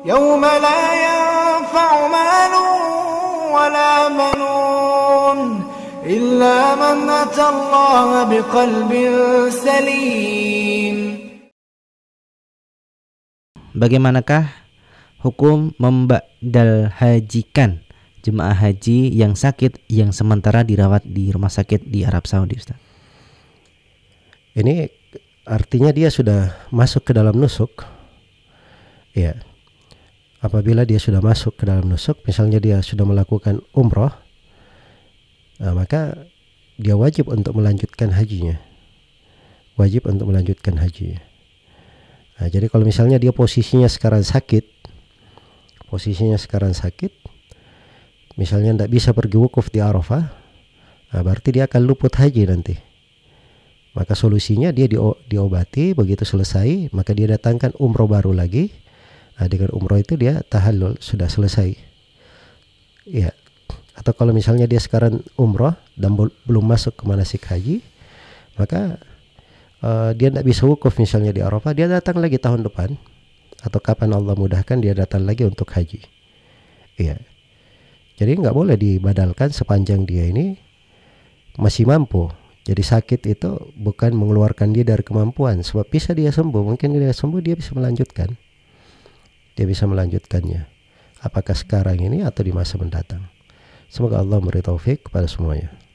يوم لا ينفع مال ولا منون إلا من أتى الله بقلب سليم Bagaimanakah hukum hajikan jemaah haji yang sakit yang sementara dirawat di rumah sakit di Arab Saudi Ustaz? Ini artinya dia sudah masuk ke dalam nusuk. Ya, apabila dia sudah masuk ke dalam nusuk, misalnya dia sudah melakukan umroh, nah, maka dia wajib untuk melanjutkan hajinya. Wajib untuk melanjutkan hajinya. Nah, jadi kalau misalnya dia posisinya sekarang sakit, posisinya sekarang sakit, misalnya tidak bisa pergi wukuf di Arafah, nah berarti dia akan luput haji nanti. Maka solusinya dia diobati, begitu selesai, maka dia datangkan umroh baru lagi, Nah, dengan umroh itu dia tahallul sudah selesai. Ya. Atau kalau misalnya dia sekarang umroh dan belum masuk ke manasik haji, maka uh, dia tidak bisa wukuf misalnya di Arafah, dia datang lagi tahun depan atau kapan Allah mudahkan dia datang lagi untuk haji. Iya. Jadi nggak boleh dibadalkan sepanjang dia ini masih mampu. Jadi sakit itu bukan mengeluarkan dia dari kemampuan, sebab bisa dia sembuh, mungkin dia sembuh dia bisa melanjutkan dia bisa melanjutkannya. Apakah sekarang ini atau di masa mendatang. Semoga Allah memberi taufik kepada semuanya.